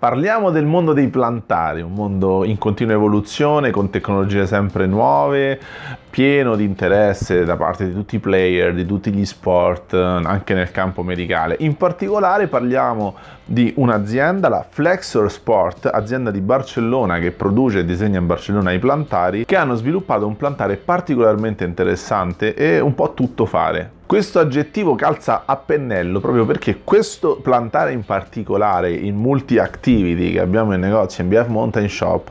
Parliamo del mondo dei plantari, un mondo in continua evoluzione, con tecnologie sempre nuove, pieno di interesse da parte di tutti i player, di tutti gli sport, eh, anche nel campo medicale. In particolare parliamo di un'azienda, la Flexor Sport, azienda di Barcellona che produce e disegna in Barcellona i plantari, che hanno sviluppato un plantare particolarmente interessante e un po' tutto fare. Questo aggettivo calza a pennello proprio perché questo plantare in particolare, in multi-activity che abbiamo in negozio in BF Mountain Shop,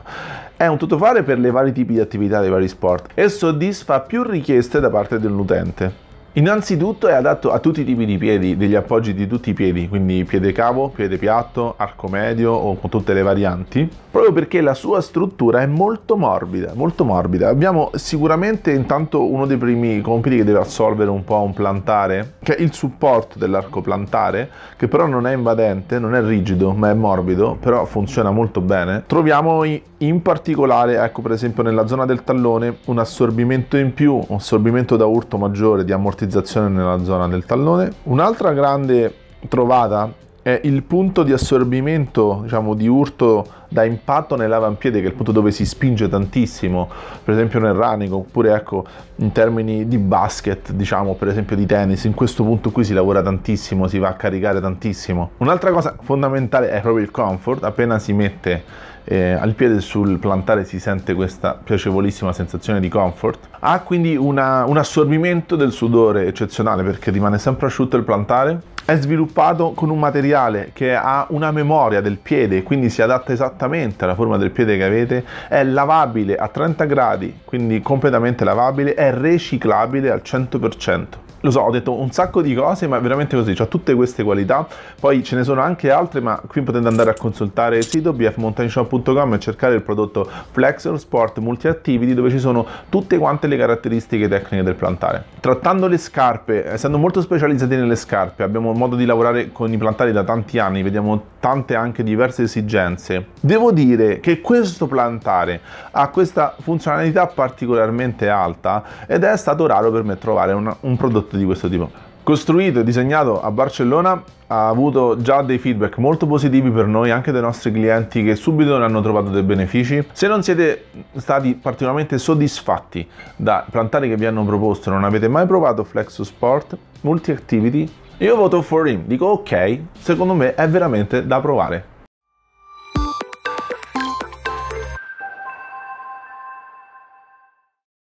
è un tuttofare per le vari tipi di attività dei vari sport e soddisfa più richieste da parte dell'utente. Innanzitutto è adatto a tutti i tipi di piedi, degli appoggi di tutti i piedi, quindi piede cavo, piede piatto, arco medio o con tutte le varianti, proprio perché la sua struttura è molto morbida, molto morbida. Abbiamo sicuramente intanto uno dei primi compiti che deve assolvere un po' un plantare, che è il supporto dell'arco plantare, che però non è invadente, non è rigido, ma è morbido, però funziona molto bene. Troviamo in particolare, ecco per esempio nella zona del tallone, un assorbimento in più, un assorbimento da urto maggiore, di ammortizzazione ammortizzazione nella zona del tallone. Un'altra grande trovata è il punto di assorbimento diciamo, di urto da impatto nell'avampiede, che è il punto dove si spinge tantissimo, per esempio nel running, oppure ecco, in termini di basket, diciamo, per esempio di tennis, in questo punto qui si lavora tantissimo, si va a caricare tantissimo. Un'altra cosa fondamentale è proprio il comfort, appena si mette eh, al piede sul plantare si sente questa piacevolissima sensazione di comfort. Ha quindi una, un assorbimento del sudore eccezionale perché rimane sempre asciutto il plantare è sviluppato con un materiale che ha una memoria del piede, quindi si adatta esattamente alla forma del piede che avete, è lavabile a 30 gradi, quindi completamente lavabile, è riciclabile al 100%. Lo so, ho detto un sacco di cose, ma veramente così, ha tutte queste qualità. Poi ce ne sono anche altre, ma qui potete andare a consultare il sito bfmountainshop.com e cercare il prodotto Flexor Sport Multiactivity, dove ci sono tutte quante le caratteristiche tecniche del plantare. Trattando le scarpe, essendo molto specializzati nelle scarpe, abbiamo modo di lavorare con i plantari da tanti anni, vediamo tante anche diverse esigenze. Devo dire che questo plantare ha questa funzionalità particolarmente alta ed è stato raro per me trovare un, un prodotto prodotto di questo tipo. Costruito e disegnato a Barcellona ha avuto già dei feedback molto positivi per noi, anche dai nostri clienti che subito ne hanno trovato dei benefici. Se non siete stati particolarmente soddisfatti da plantari che vi hanno proposto, non avete mai provato Flexo Sport, Multi Activity, io voto for him, dico ok, secondo me è veramente da provare.